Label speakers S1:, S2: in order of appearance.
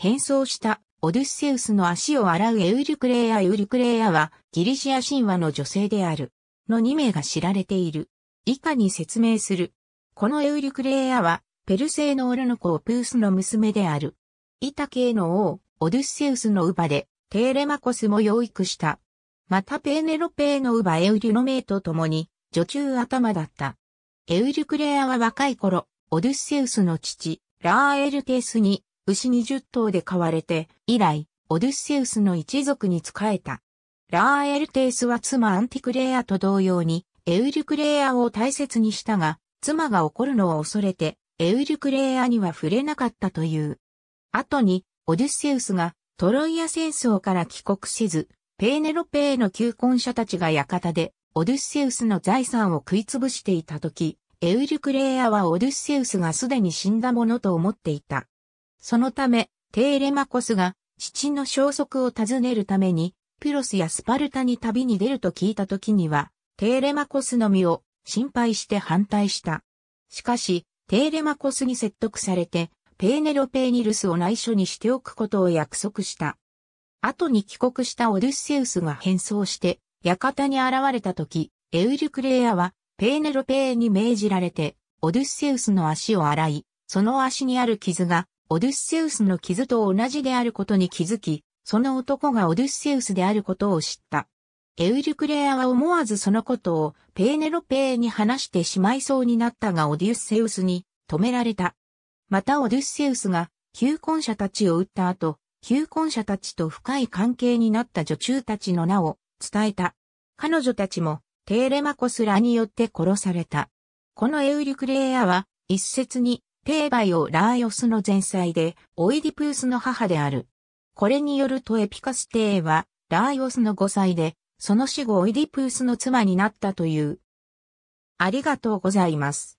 S1: 変装したオデュッセウスの足を洗うエウリクレイア・エウリクレイアはギリシア神話の女性である。の2名が知られている。以下に説明する。このエウリクレイアはペルセイのオル子コプースの娘である。イタ系の王、オデュッセウスの乳母で、テーレマコスも養育した。またペーネロペーの乳母エウリュのメイと共に、女中頭だった。エウリュクレアは若い頃、オデュッセウスの父、ラーエルテスに牛20頭で飼われて、以来、オデュッセウスの一族に仕えた。ラーエルテイスは妻アンティクレアと同様に、エウルクレアを大切にしたが、妻が怒るのを恐れて、エウルクレアには触れなかったという。後に、オデュッセウスがトロイア戦争から帰国せず、ペーネロペーの求婚者たちが館で、オデュッセウスの財産を食い潰していた時、エウルクレアはオデュッセウスがすでに死んだものと思っていた。そのため、テーレマコスが父の消息を尋ねるために、ピロスやスパルタに旅に出ると聞いた時には、テーレマコスの身を心配して反対した。しかし、テーレマコスに説得されて、ペーネロペーニルスを内緒にしておくことを約束した。後に帰国したオデュッセウスが変装して、館に現れた時、エウリクレアは、ペーネロペーに命じられて、オデュッセウスの足を洗い、その足にある傷がオデュッセウスの傷と同じであることに気づき、その男がオデュッセウスであることを知った。エウリュクレアは思わずそのことをペーネロペーに話してしまいそうになったがオデュッセウスに止められた。またオデュッセウスが求婚者たちを撃った後、求婚者たちと深い関係になった女中たちの名を伝えた。彼女たちもテーレマコスらによって殺された。このエウリュクレアは一説にペーバイオ・ラーヨスの前妻で、オイディプースの母である。これによるとエピカステーは、ラーヨスの5歳で、その死後オイディプースの妻になったという。ありがとうございます。